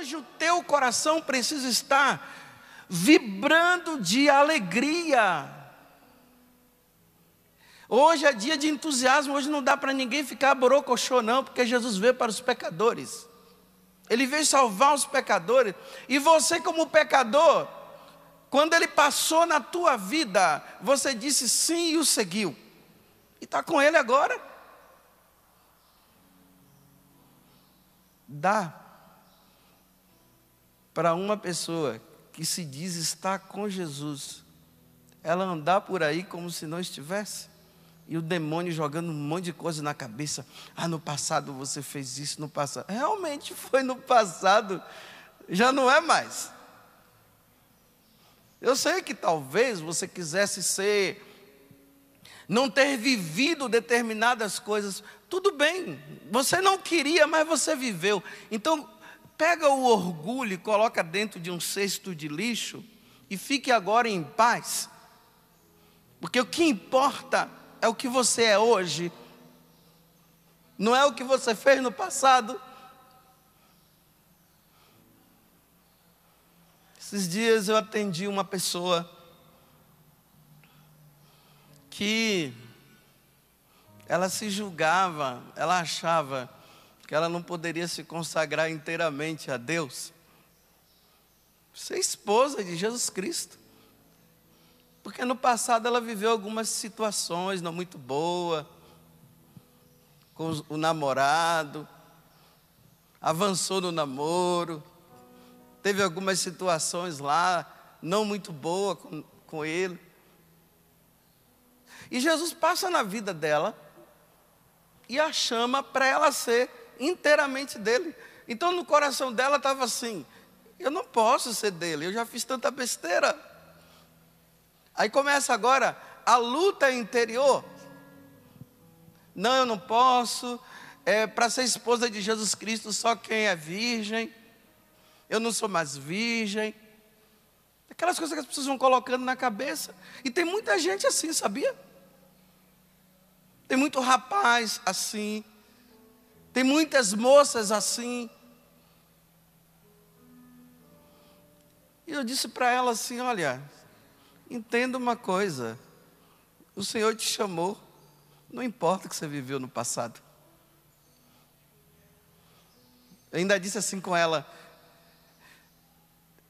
Hoje o teu coração precisa estar vibrando de alegria. Hoje é dia de entusiasmo, hoje não dá para ninguém ficar borocochô, não, porque Jesus veio para os pecadores. Ele veio salvar os pecadores. E você, como pecador, quando ele passou na tua vida, você disse sim e o seguiu. E está com ele agora. Dá para uma pessoa que se diz estar com Jesus, ela andar por aí como se não estivesse? E o demônio jogando um monte de coisa na cabeça. Ah, no passado você fez isso, no passado. Realmente foi no passado, já não é mais. Eu sei que talvez você quisesse ser, não ter vivido determinadas coisas. Tudo bem, você não queria, mas você viveu. Então, Pega o orgulho e coloca dentro de um cesto de lixo e fique agora em paz. Porque o que importa é o que você é hoje, não é o que você fez no passado. Esses dias eu atendi uma pessoa que ela se julgava, ela achava que ela não poderia se consagrar inteiramente a Deus. Ser esposa de Jesus Cristo. Porque no passado ela viveu algumas situações não muito boas, com o namorado, avançou no namoro, teve algumas situações lá não muito boa com, com ele. E Jesus passa na vida dela e a chama para ela ser inteiramente dele. Então no coração dela estava assim: eu não posso ser dele, eu já fiz tanta besteira. Aí começa agora a luta interior. Não, eu não posso. É, Para ser esposa de Jesus Cristo, só quem é virgem. Eu não sou mais virgem. Aquelas coisas que as pessoas vão colocando na cabeça. E tem muita gente assim, sabia? Tem muito rapaz assim. Tem muitas moças assim. E eu disse para ela assim: Olha, entenda uma coisa. O Senhor te chamou. Não importa o que você viveu no passado. Eu ainda disse assim com ela: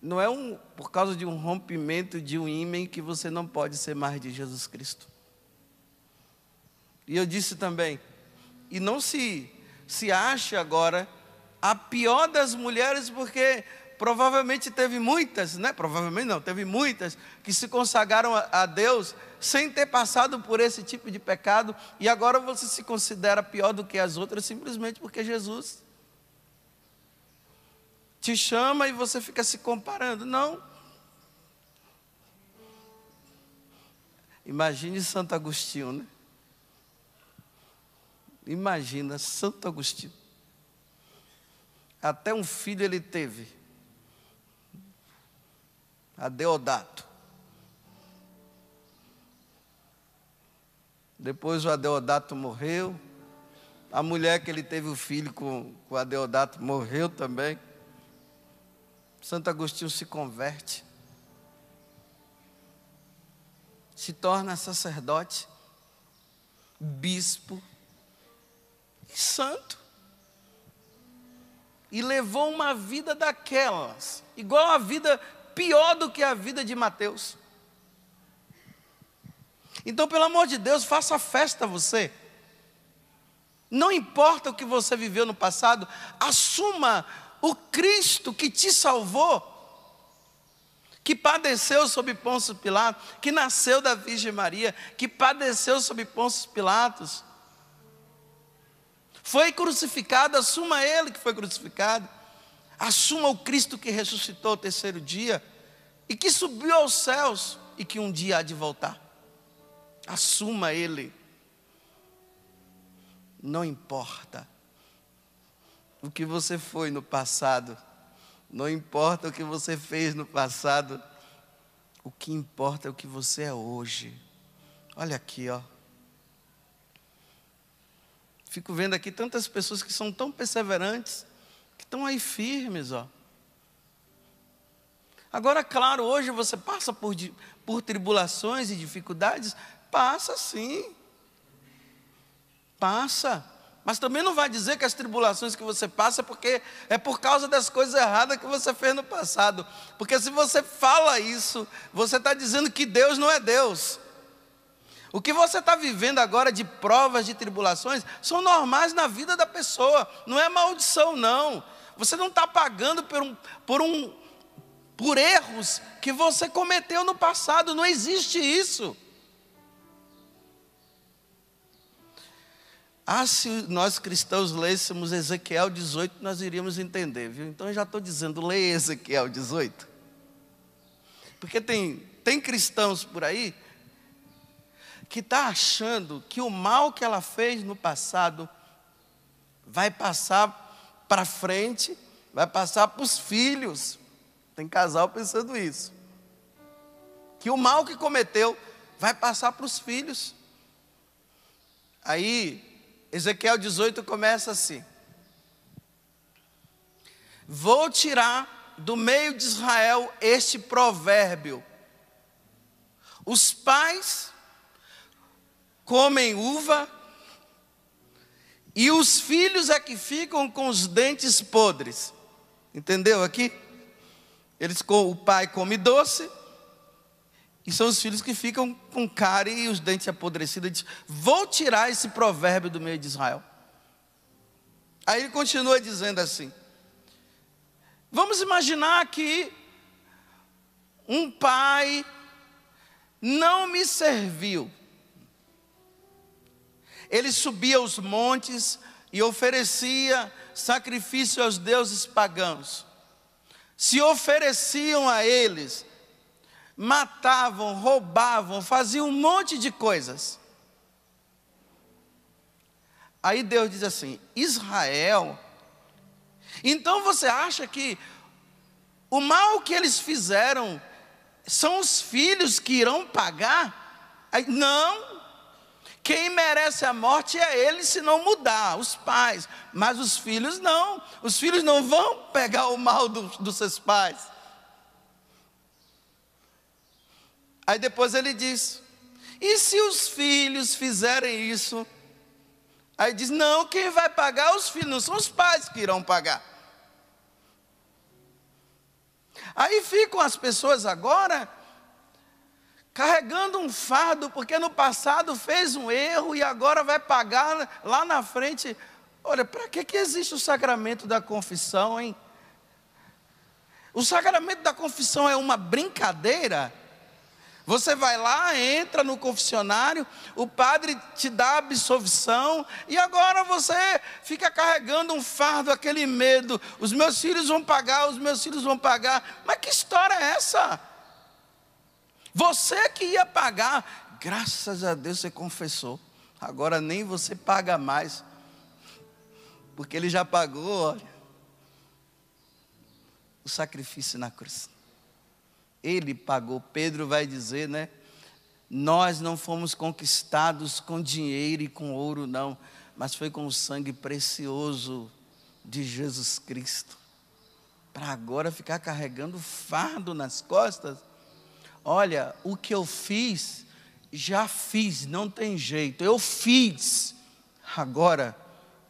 não é um, por causa de um rompimento de um ímã que você não pode ser mais de Jesus Cristo. E eu disse também, e não se se acha agora a pior das mulheres, porque provavelmente teve muitas, né? Provavelmente não, teve muitas que se consagraram a, Deus sem ter passado por esse tipo de pecado e agora você se considera pior do que as outras simplesmente porque Jesus te chama e você fica se comparando. Não. Imagine Santo Agostinho, né? Imagina, Santo Agostinho. Até um filho ele teve, Adeodato. Depois o Adeodato morreu. A mulher que ele teve o filho com, com Adeodato morreu também. Santo Agostinho se converte, se torna sacerdote, bispo, santo. E levou uma vida daquelas, igual a vida, pior do que a vida de Mateus. Então, pelo amor de Deus, faça festa você. Não importa o que você viveu no passado, assuma o Cristo que te salvou, que padeceu sob Pôncio Pilatos, que nasceu da Virgem Maria, que padeceu sob Pôncio Pilatos, foi crucificado, assuma ele que foi crucificado. Assuma o Cristo que ressuscitou o terceiro dia e que subiu aos céus e que um dia há de voltar. Assuma ele. Não importa o que você foi no passado, não importa o que você fez no passado, o que importa é o que você é hoje. Olha aqui, ó. Fico vendo aqui tantas pessoas que são tão perseverantes, que estão aí firmes, ó. Agora, claro, hoje você passa por, por tribulações e dificuldades, passa sim. Passa. Mas também não vai dizer que as tribulações que você passa é porque é por causa das coisas erradas que você fez no passado. Porque se você fala isso, você está dizendo que Deus não é Deus. O que você está vivendo agora de provas, de tribulações, são normais na vida da pessoa, não é maldição, não. Você não está pagando por um, por um, por erros que você cometeu no passado, não existe isso. Ah, se nós cristãos lêssemos Ezequiel 18, nós iríamos entender, viu? Então eu já estou dizendo, leia Ezequiel 18. Porque tem, tem cristãos por aí que está achando que o mal que ela fez no passado vai passar para frente, vai passar para os filhos. Tem casal pensando isso. Que o mal que cometeu vai passar para os filhos. Aí, Ezequiel 18 começa assim: Vou tirar do meio de Israel este provérbio. Os pais comem uva, e os filhos é que ficam com os dentes podres. Entendeu aqui? Eles o pai come doce, e são os filhos que ficam com cárie e os dentes apodrecidos. diz, Vou tirar esse provérbio do meio de Israel. Aí ele continua dizendo assim: Vamos imaginar que um pai não me serviu ele subia os montes e oferecia sacrifício aos deuses pagãos. Se ofereciam a eles, matavam, roubavam, faziam um monte de coisas. Aí Deus diz assim: Israel. Então você acha que o mal que eles fizeram são os filhos que irão pagar? Não, quem merece a morte é ele se não mudar, os pais. Mas os filhos não. Os filhos não vão pegar o mal do, dos seus pais. Aí depois ele diz: e se os filhos fizerem isso? Aí diz: não, quem vai pagar os filhos, não são os pais que irão pagar. Aí ficam as pessoas agora carregando um fardo, porque no passado fez um erro e agora vai pagar lá na frente. Olha, para que, que existe o sacramento da confissão, hein? O sacramento da confissão é uma brincadeira? Você vai lá, entra no confessionário, o padre te dá absolvição e agora você fica carregando um fardo, aquele medo. Os meus filhos vão pagar, os meus filhos vão pagar. Mas que história é essa? Você que ia pagar, graças a Deus você confessou. Agora nem você paga mais. Porque ele já pagou, olha, o sacrifício na cruz. Ele pagou. Pedro vai dizer, né? Nós não fomos conquistados com dinheiro e com ouro, não, mas foi com o sangue precioso de Jesus Cristo. Para agora ficar carregando fardo nas costas, Olha, o que eu fiz, já fiz, não tem jeito, eu fiz, agora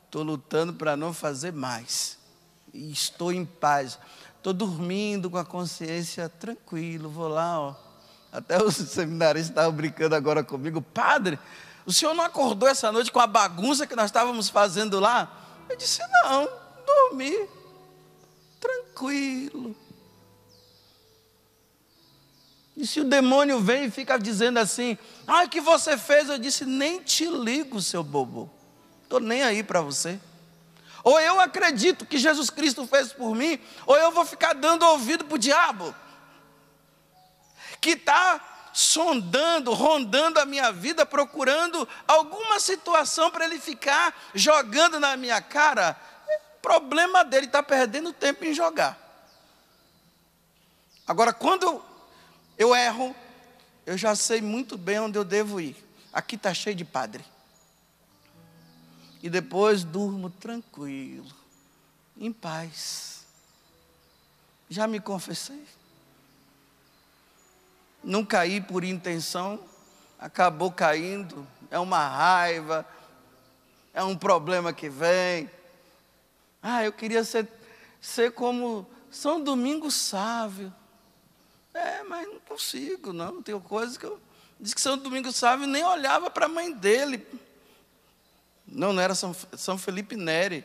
estou lutando para não fazer mais, e estou em paz, estou dormindo com a consciência tranquilo, vou lá, ó. até os seminaristas estavam brincando agora comigo, padre, o senhor não acordou essa noite com a bagunça que nós estávamos fazendo lá? Eu disse, não, dormi, tranquilo. E se o demônio vem e fica dizendo assim: Ah, o que você fez? Eu disse: Nem te ligo, seu bobo. Estou nem aí para você. Ou eu acredito que Jesus Cristo fez por mim, ou eu vou ficar dando ouvido para o diabo, que está sondando, rondando a minha vida, procurando alguma situação para ele ficar jogando na minha cara. É problema dele está perdendo tempo em jogar. Agora, quando eu erro, eu já sei muito bem onde eu devo ir. Aqui está cheio de padre. E depois durmo tranquilo, em paz. Já me confessei. Não caí por intenção, acabou caindo. É uma raiva, é um problema que vem. Ah, eu queria ser, ser como São Domingos Sávio. É, mas não consigo, não. tem coisas que eu. Diz que São Domingo Sávio nem olhava para a mãe dele. Não, não era São, São Felipe Neri.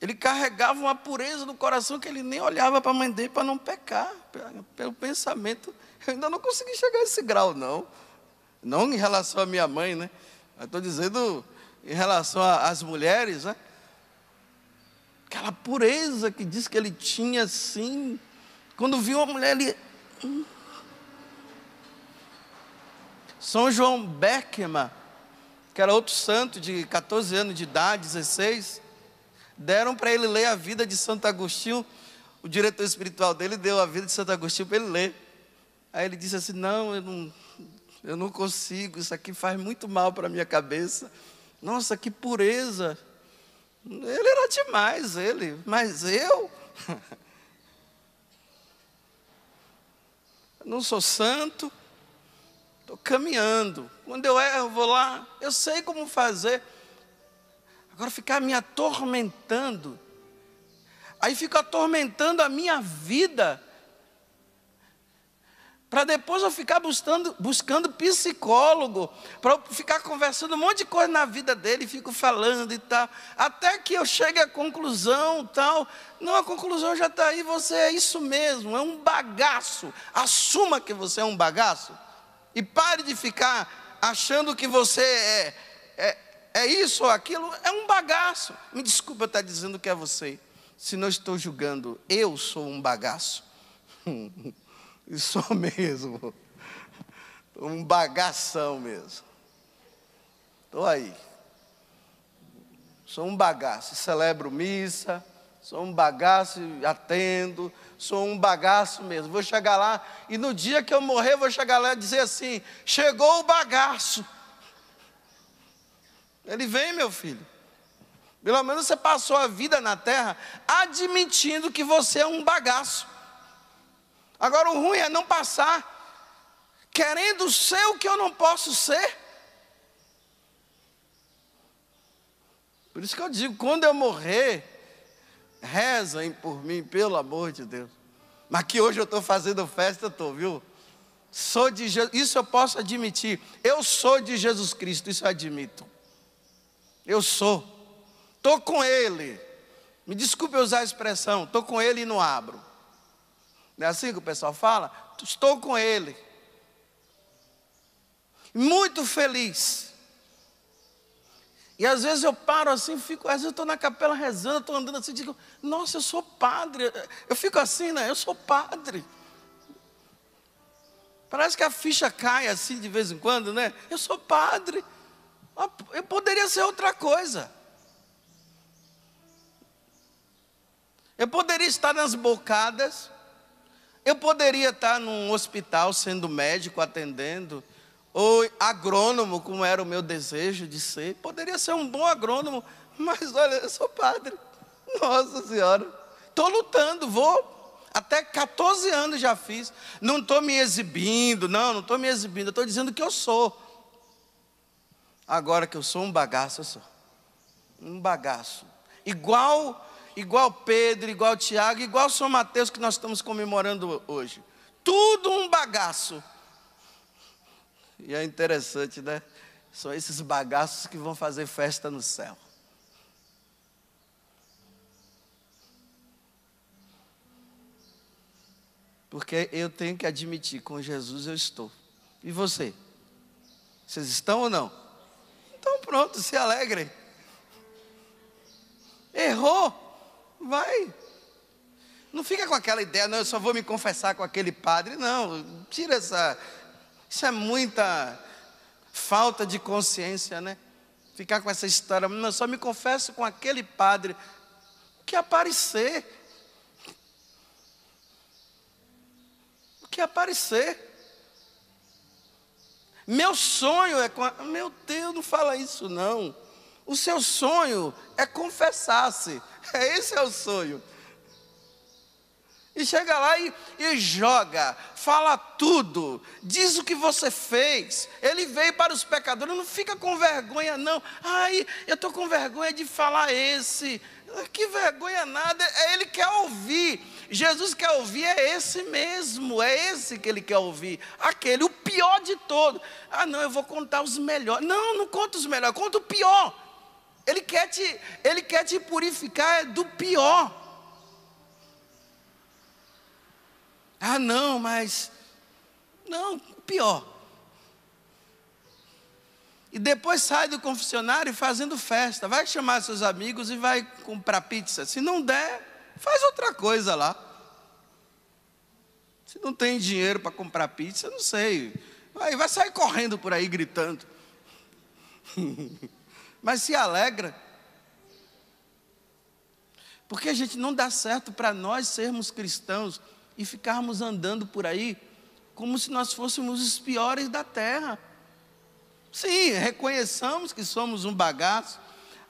Ele carregava uma pureza no coração que ele nem olhava para a mãe dele para não pecar. Pelo pensamento, eu ainda não consegui chegar a esse grau, não. Não em relação à minha mãe, né? Estou dizendo em relação às mulheres, né? Aquela pureza que diz que ele tinha, sim, quando viu a mulher ali. Hum. São João Beckman, que era outro santo de 14 anos de idade, 16, deram para ele ler a vida de Santo Agostinho. O diretor espiritual dele deu a vida de Santo Agostinho para ele ler. Aí ele disse assim: Não, eu não, eu não consigo, isso aqui faz muito mal para a minha cabeça. Nossa, que pureza! Ele era demais, ele, mas eu. não sou santo, estou caminhando. Quando eu erro, eu vou lá, eu sei como fazer. Agora ficar me atormentando, aí fica atormentando a minha vida para depois eu ficar buscando, buscando psicólogo, para eu ficar conversando um monte de coisa na vida dele, fico falando e tal, até que eu chegue à conclusão tal. Não, a conclusão já está aí, você é isso mesmo, é um bagaço. Assuma que você é um bagaço e pare de ficar achando que você é, é, é isso ou aquilo, é um bagaço. Me desculpa estar tá dizendo que é você, se não estou julgando, eu sou um bagaço. sou mesmo. Um bagação mesmo. Estou aí. Sou um bagaço. Celebro missa. Sou um bagaço, atendo, sou um bagaço mesmo. Vou chegar lá e no dia que eu morrer, vou chegar lá e dizer assim: chegou o bagaço. Ele vem, meu filho. Pelo menos você passou a vida na terra admitindo que você é um bagaço. Agora o ruim é não passar, querendo ser o que eu não posso ser. Por isso que eu digo: quando eu morrer, rezem por mim, pelo amor de Deus. Mas que hoje eu estou fazendo festa, eu estou, viu? Sou de Jesus, isso eu posso admitir. Eu sou de Jesus Cristo, isso eu admito. Eu sou. Estou com Ele. Me desculpe usar a expressão, estou com Ele e não abro. Não é assim que o pessoal fala? Estou com ele. Muito feliz. E às vezes eu paro assim, fico, às vezes eu estou na capela rezando, estou andando assim, digo, nossa, eu sou padre. Eu fico assim, né? Eu sou padre. Parece que a ficha cai assim de vez em quando, né? Eu sou padre. Ah, eu poderia ser outra coisa. Eu poderia estar nas bocadas. Eu poderia estar num hospital sendo médico, atendendo, ou agrônomo, como era o meu desejo de ser. Poderia ser um bom agrônomo, mas olha, eu sou padre. Nossa Senhora. Estou lutando, vou. Até 14 anos já fiz. Não estou me exibindo, não, não estou me exibindo. Estou dizendo que eu sou. Agora que eu sou um bagaço, eu sou. Um bagaço. Igual igual Pedro, igual Tiago, igual São Mateus que nós estamos comemorando hoje. Tudo um bagaço. E é interessante, né? São esses bagaços que vão fazer festa no céu. Porque eu tenho que admitir, com Jesus eu estou. E você? Vocês estão ou não? Então pronto, se alegrem. Errou, Vai. Não fica com aquela ideia, não, eu só vou me confessar com aquele padre. Não, tira essa. Isso é muita falta de consciência, né? Ficar com essa história, não, eu só me confesso com aquele padre. O que aparecer. O que aparecer. Meu sonho é com. A... Meu Deus, não fala isso não. O seu sonho é confessar-se. É esse é o sonho. E chega lá e, e, joga, fala tudo, diz o que você fez. Ele veio para os pecadores, não fica com vergonha, não. Ai, eu estou com vergonha de falar esse. Que vergonha nada, é ele quer ouvir. Jesus quer ouvir é esse mesmo, é esse que ele quer ouvir, aquele, o pior de todo. Ah, não, eu vou contar os melhores. Não, não conta os melhores, conta o pior. Ele quer te, ele quer te purificar do pior. Ah, não, mas. Não, pior. E depois sai do confessionário fazendo festa. Vai chamar seus amigos e vai comprar pizza. Se não der, faz outra coisa lá. Se não tem dinheiro para comprar pizza, não sei. Vai, vai sair correndo por aí gritando. mas se alegra. Porque a gente não dá certo para nós sermos cristãos e ficarmos andando por aí como se nós fôssemos os piores da terra. Sim, reconheçamos que somos um bagaço,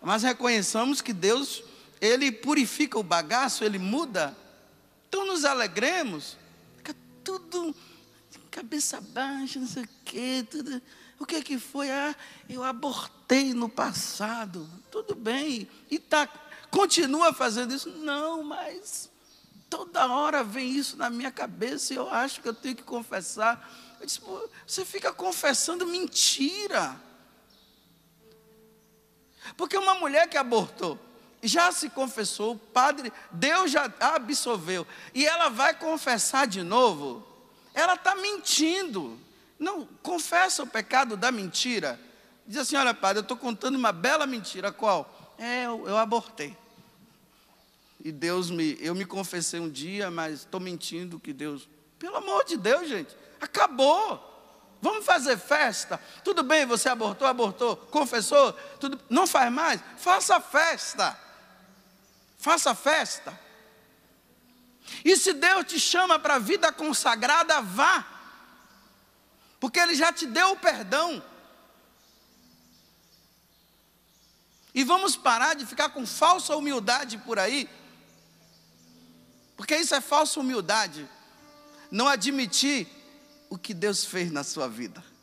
mas reconheçamos que Deus, ele purifica o bagaço, ele muda. Então nos alegremos. Fica tudo cabeça baixa, não sei o quê, tudo o que é que foi? Ah, eu abortei no passado. Tudo bem. E tá, continua fazendo isso? Não, mas toda hora vem isso na minha cabeça e eu acho que eu tenho que confessar. Eu disse, você fica confessando mentira. Porque uma mulher que abortou já se confessou, o padre, Deus já absolveu, e ela vai confessar de novo, ela está mentindo. Não, confessa o pecado da mentira. Diz assim: olha, padre, eu estou contando uma bela mentira. Qual? É, eu, eu abortei. E Deus me. Eu me confessei um dia, mas estou mentindo que Deus. Pelo amor de Deus, gente, acabou. Vamos fazer festa. Tudo bem, você abortou, abortou, confessou, tudo, não faz mais? Faça festa. Faça festa. E se Deus te chama para a vida consagrada, vá porque Ele já te deu o perdão. E vamos parar de ficar com falsa humildade por aí, porque isso é falsa humildade, não admitir o que Deus fez na sua vida.